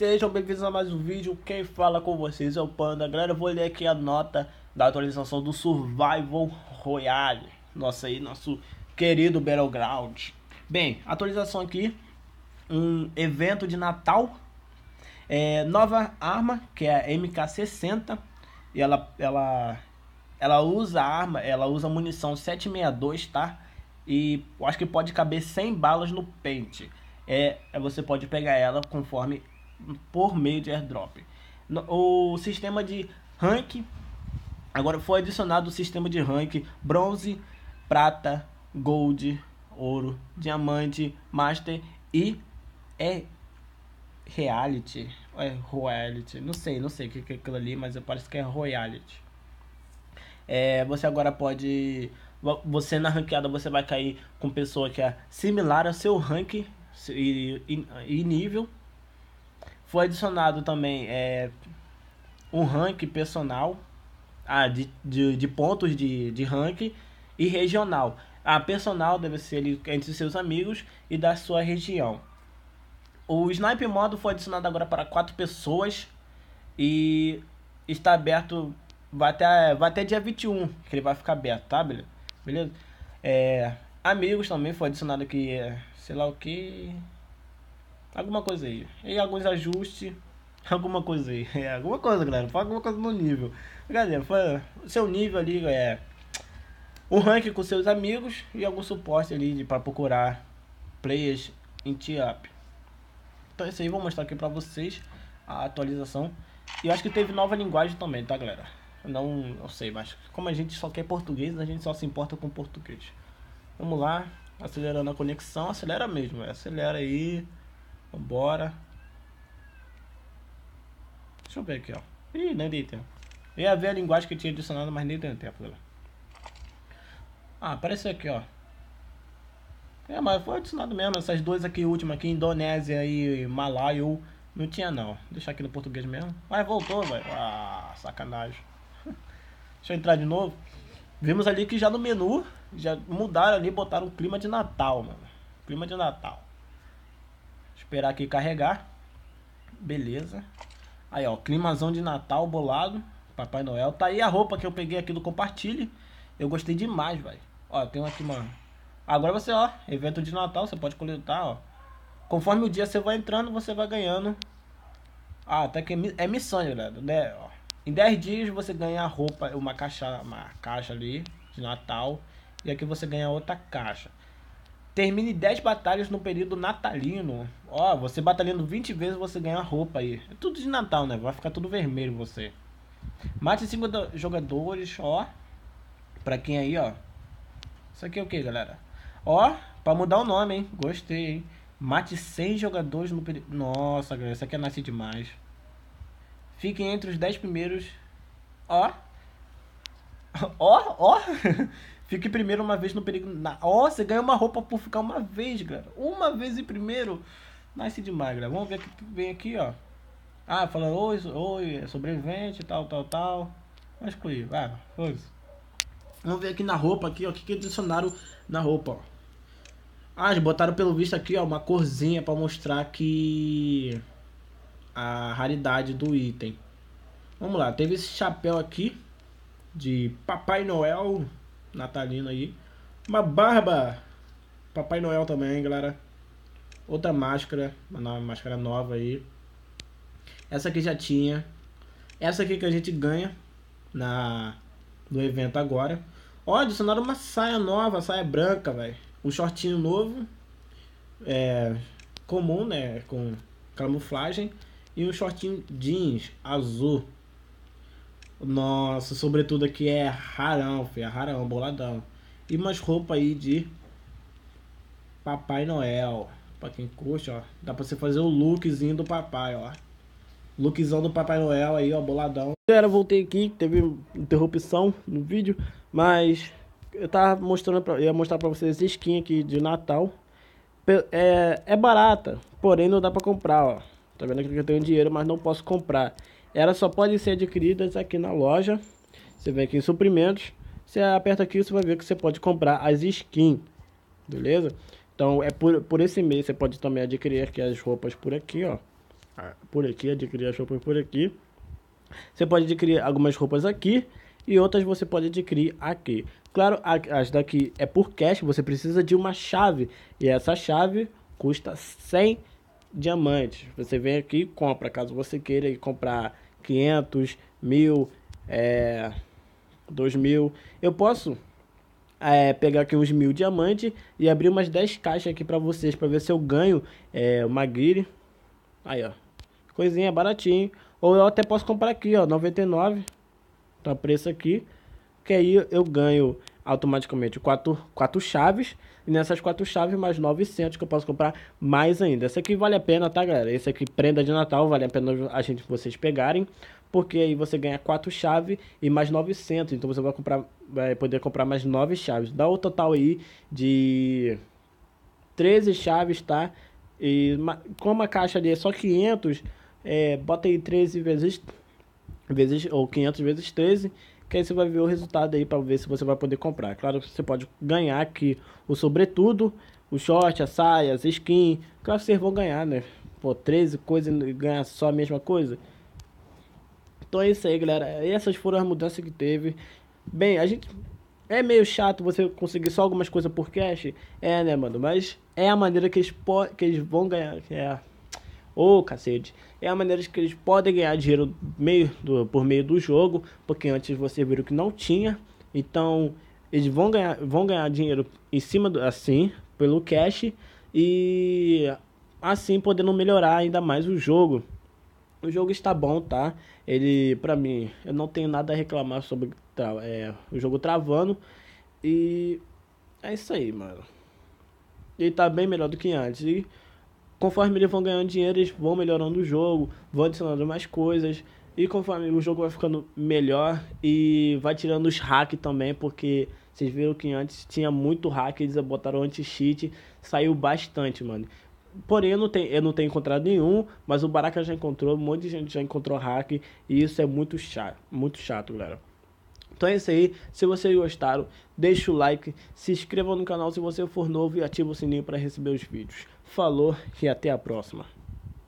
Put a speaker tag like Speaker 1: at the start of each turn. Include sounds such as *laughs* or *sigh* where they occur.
Speaker 1: Sejam bem-vindos a mais um vídeo. Quem fala com vocês é o Panda. Galera, eu vou ler aqui a nota da atualização do Survival Royale. Nossa aí, nosso querido Battleground. Bem, atualização aqui: um evento de Natal. É, nova arma, que é a MK60. E ela, ela, ela usa arma, ela usa munição 762, tá? E eu acho que pode caber 100 balas no pente. É, é, você pode pegar ela conforme por meio de airdrop. O sistema de rank agora foi adicionado o sistema de rank bronze, prata, gold, ouro, diamante, master e é reality, é royalty, não sei, não sei o que é aquilo ali, mas eu parece que é royalty. É, você agora pode você na ranqueada você vai cair com pessoa que é similar ao seu rank e, e, e nível foi adicionado também é, um ranking personal ah, de, de, de, pontos de, de ranking e regional. A personal deve ser ele, entre seus amigos e da sua região. O Snipe Modo foi adicionado agora para quatro pessoas e está aberto vai até, vai até dia 21 que ele vai ficar aberto, tá? Beleza? É, amigos também foi adicionado aqui, é, sei lá o que. Alguma coisa aí. E alguns ajustes. *laughs* Alguma coisa aí. É, alguma coisa, galera. Fala alguma coisa no nível. Galera, fala, seu nível ali é o ranking com seus amigos e algum suporte ali para procurar players em T-Up. Então é isso aí, vou mostrar aqui para vocês a atualização. E eu acho que teve nova linguagem também, tá galera? Não, não sei, mas como a gente só quer português, a gente só se importa com português. Vamos lá, acelerando a conexão, acelera mesmo, é, acelera aí. Vambora. Deixa eu ver aqui, ó. Ih, nem dei tempo. Eu ia ver a linguagem que eu tinha adicionado, mas nem deu tempo, galera. Ah, aparece aqui, ó. É, mas foi adicionado mesmo. Essas duas aqui, última aqui, Indonésia e malayo Não tinha, não. deixar aqui no português mesmo. Mas voltou, velho. Ah, sacanagem. *laughs* Deixa eu entrar de novo. Vimos ali que já no menu, já mudaram ali, botaram o clima de Natal, mano. Clima de Natal. Esperar aqui carregar. Beleza. Aí, ó, climazão de Natal bolado. Papai Noel. Tá aí a roupa que eu peguei aqui do Compartilhe. Eu gostei demais, velho. Ó, tem aqui, mano. Agora você, ó, evento de Natal, você pode coletar, ó. Conforme o dia você vai entrando, você vai ganhando. Ah, tá até que é missão, galera, né? Ó, em 10 dias você ganha roupa, uma caixa, uma caixa ali de Natal. E aqui você ganha outra caixa. Termine 10 batalhas no período natalino. Ó, você batalhando 20 vezes você ganha roupa aí. É tudo de Natal, né? Vai ficar tudo vermelho você. Mate 5 jogadores, ó. Pra quem aí, ó. Isso aqui é o que, galera? Ó, pra mudar o nome, hein? Gostei, hein? Mate 100 jogadores no período. Nossa, galera, isso aqui é nasce demais. Fiquem entre os 10 primeiros. Ó. *laughs* Ó, ó. *laughs* Fique primeiro uma vez no perigo. Na... Ó, oh, você ganha uma roupa por ficar uma vez, galera. Uma vez em primeiro. Nice demais galera. Vamos ver que Vem aqui, ó. Ah, falou oi, oi, é sobrevivente, tal, tal, tal. Vai excluir. Ah, foi isso. Vamos ver aqui na roupa aqui, ó. O que, que adicionaram na roupa, ó. Ah, eles botaram pelo visto aqui, ó, uma corzinha pra mostrar que. A raridade do item. Vamos lá, teve esse chapéu aqui. De Papai Noel natalina aí. Uma barba. Papai Noel também, galera. Outra máscara, uma máscara nova aí. Essa aqui já tinha. Essa aqui que a gente ganha na do evento agora. Ó, adicionaram uma saia nova, saia branca, velho. Um shortinho novo. É comum, né, com camuflagem e um shortinho jeans azul. Nossa, sobretudo aqui é rarão, filho, é rarão, boladão. E umas roupas aí de Papai Noel. Pra quem curte, ó. Dá pra você fazer o lookzinho do papai, ó. Lookzão do Papai Noel aí, ó, boladão. Galera, voltei aqui, teve interrupção no vídeo, mas eu tava mostrando pra, ia mostrar pra vocês skin aqui de Natal. É, é barata, porém não dá pra comprar, ó. Tá vendo que eu tenho dinheiro, mas não posso comprar. Elas só podem ser adquiridas aqui na loja. Você vem aqui em suprimentos. Você aperta aqui, você vai ver que você pode comprar as skins. Beleza? Então é por, por esse mês você pode também adquirir aqui as roupas por aqui, ó. É. Por aqui, adquirir as roupas por aqui. Você pode adquirir algumas roupas aqui e outras você pode adquirir aqui. Claro, as daqui é por cash, você precisa de uma chave e essa chave custa 100 diamantes. Você vem aqui e compra, caso você queira comprar 500, 1000, é, 2000. Eu posso é, pegar aqui uns mil diamantes e abrir umas 10 caixas aqui para vocês, para ver se eu ganho é, uma guiri. Aí, ó. Coisinha baratinho. Ou eu até posso comprar aqui, ó, 99. Tá preço aqui porque aí eu ganho automaticamente quatro, quatro chaves. E nessas quatro chaves, mais 900 que eu posso comprar mais ainda. Esse aqui vale a pena, tá, galera? Esse aqui, prenda de Natal, vale a pena a gente vocês pegarem. Porque aí você ganha quatro chaves e mais 900. Então você vai, comprar, vai poder comprar mais nove chaves. Dá o total aí de 13 chaves, tá? E como a caixa ali é só 500, é, bota aí 13 vezes vezes ou 500 vezes 13 que aí você vai ver o resultado aí para ver se você vai poder comprar. Claro, que você pode ganhar aqui o sobretudo, o short, a saia, as skin. Claro, vocês vão ganhar, né? Pô, 13 coisas e ganhar só a mesma coisa. Então é isso aí, galera. essas foram as mudanças que teve. Bem, a gente é meio chato você conseguir só algumas coisas por cash. É, né, mano? Mas é a maneira que eles, po... que eles vão ganhar. É ou cacete, é a maneira que eles podem ganhar dinheiro meio do, por meio do jogo, porque antes você viu que não tinha, então eles vão ganhar, vão ganhar dinheiro em cima do assim, pelo cash, e assim podendo melhorar ainda mais o jogo. O jogo está bom, tá? Ele, pra mim, eu não tenho nada a reclamar sobre é, o jogo travando. E é isso aí, mano. Ele tá bem melhor do que antes. E conforme eles vão ganhando dinheiro, eles vão melhorando o jogo, vão adicionando mais coisas. E conforme o jogo vai ficando melhor e vai tirando os hacks também, porque vocês viram que antes tinha muito hack, eles botaram anti-cheat, saiu bastante, mano. Porém, eu não, tenho, eu não tenho encontrado nenhum, mas o Baraka já encontrou, um monte de gente já encontrou hack, e isso é muito chato, muito chato, galera. Então é isso aí. Se vocês gostaram, deixa o like, se inscreva no canal se você for novo e ativa o sininho para receber os vídeos. Falou e até a próxima.